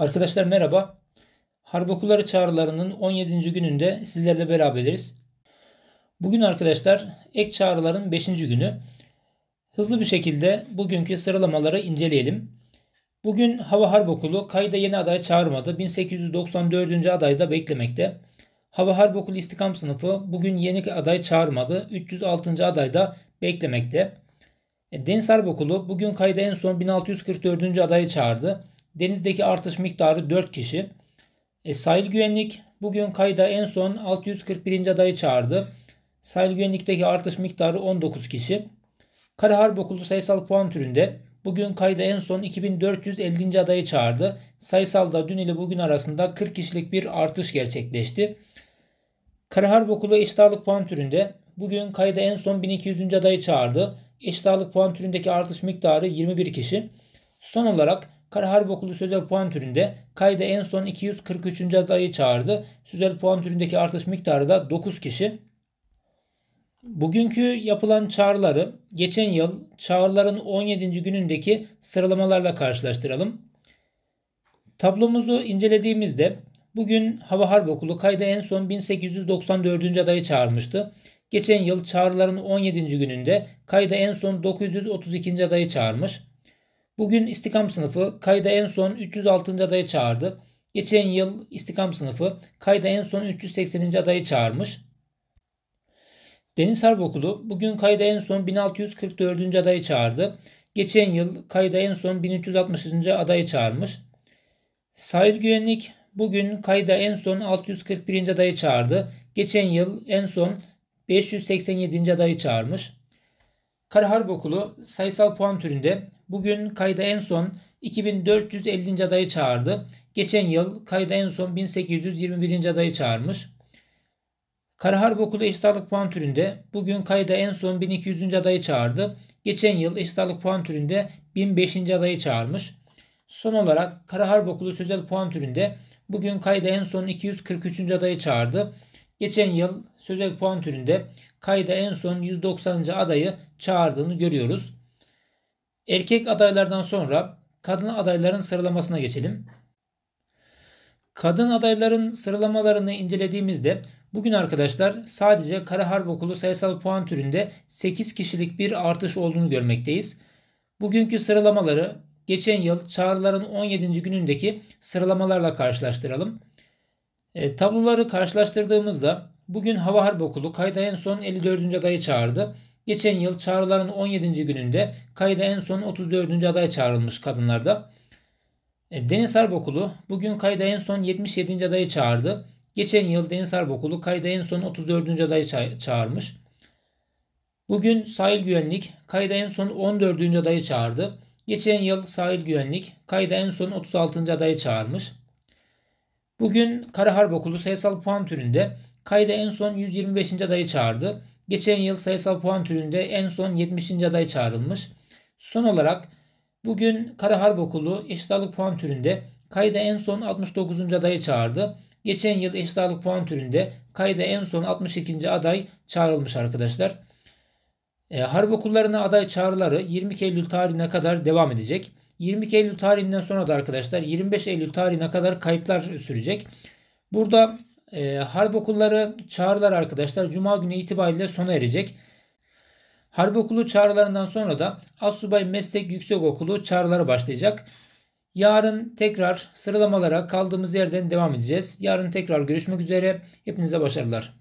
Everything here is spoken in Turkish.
Arkadaşlar merhaba. Harp okulları çağrılarının 17. gününde sizlerle beraberiz. Bugün arkadaşlar ek çağrıların 5. günü. Hızlı bir şekilde bugünkü sıralamaları inceleyelim. Bugün Hava Harp Okulu kayda yeni aday çağırmadı. 1894. adayı da beklemekte. Hava Harp Okulu İstikam Sınıfı bugün yeni aday çağırmadı. 306. aday da beklemekte. E, Deniz Harp Okulu bugün kayda en son 1644. adayı çağırdı. Denizdeki artış miktarı 4 kişi. E, sahil güvenlik bugün kayda en son 641. adayı çağırdı. Sahil güvenlikteki artış miktarı 19 kişi. Kara Harp Okulu sayısal puan türünde bugün kayda en son 2450. adayı çağırdı. Sayısalda dün ile bugün arasında 40 kişilik bir artış gerçekleşti. Kara Harp Okulu eşit puan türünde bugün kayda en son 1200. adayı çağırdı. Eşit puan türündeki artış miktarı 21 kişi. Son olarak Kara Harp sözel puan türünde kayda en son 243. adayı çağırdı. Sözel puan türündeki artış miktarı da 9 kişi. Bugünkü yapılan çağrıları geçen yıl çağrıların 17. günündeki sıralamalarla karşılaştıralım. Tablomuzu incelediğimizde bugün Hava Harbokulu kayda en son 1894. adayı çağırmıştı. Geçen yıl çağrıların 17. gününde kayda en son 932. adayı çağırmış. Bugün istikam sınıfı kayda en son 306. adayı çağırdı. Geçen yıl istikam sınıfı kayda en son 380. adayı çağırmış. Deniz Harp Okulu bugün kayda en son 1644. adayı çağırdı. Geçen yıl kayda en son 1360. adayı çağırmış. Sahil Güvenlik bugün kayda en son 641. adayı çağırdı. Geçen yıl en son 587. adayı çağırmış. Karahar Bokulu sayısal puan türünde bugün kayda en son 2450. adayı çağırdı. Geçen yıl kayda en son 1821. adayı çağırmış. Karahar Bokulu Okulu eşit ağırlık puan türünde bugün kayda en son 1200. adayı çağırdı. Geçen yıl eşit ağırlık puan türünde 1005. adayı çağırmış. Son olarak Karahar Bokulu sözel puan türünde bugün kayda en son 243. adayı çağırdı. Geçen yıl sözel puan türünde kayda en son 190. adayı çağırdığını görüyoruz. Erkek adaylardan sonra kadın adayların sıralamasına geçelim. Kadın adayların sıralamalarını incelediğimizde bugün arkadaşlar sadece Kara Harp Okulu sayısal puan türünde 8 kişilik bir artış olduğunu görmekteyiz. Bugünkü sıralamaları geçen yıl çağrıların 17. günündeki sıralamalarla karşılaştıralım. E, tabloları karşılaştırdığımızda Bugün Hava Harp Okulu kayda en son 54. adayı çağırdı. Geçen yıl çağrıların 17. gününde kayda en son 34. aday çağrılmış kadınlarda. E, Deniz Harp Okulu bugün kayda en son 77. adayı çağırdı. Geçen yıl Deniz Harp Okulu kayda en son 34. adayı çağırmış. Bugün Sahil Güvenlik kayda en son 14. adayı çağırdı. Geçen yıl Sahil Güvenlik kayda en son 36. adayı çağırmış. Bugün Kara Harp Okulu sayısal puan türünde Kayda en son 125. adayı çağırdı. Geçen yıl sayısal puan türünde en son 70. aday çağrılmış. Son olarak bugün Kara Harp Okulu eşit ağırlık puan türünde kayda en son 69. adayı çağırdı. Geçen yıl eşit ağırlık puan türünde kayda en son 62. aday çağrılmış arkadaşlar. E, harp okullarına aday çağrıları 22 Eylül tarihine kadar devam edecek. 22 Eylül tarihinden sonra da arkadaşlar 25 Eylül tarihine kadar kayıtlar sürecek. Burada e, harp okulları çağrılar arkadaşlar Cuma günü itibariyle sona erecek. Harp okulu çağrılarından sonra da Asubay Meslek Yüksek Okulu çağrıları başlayacak. Yarın tekrar sıralamalara kaldığımız yerden devam edeceğiz. Yarın tekrar görüşmek üzere. Hepinize başarılar.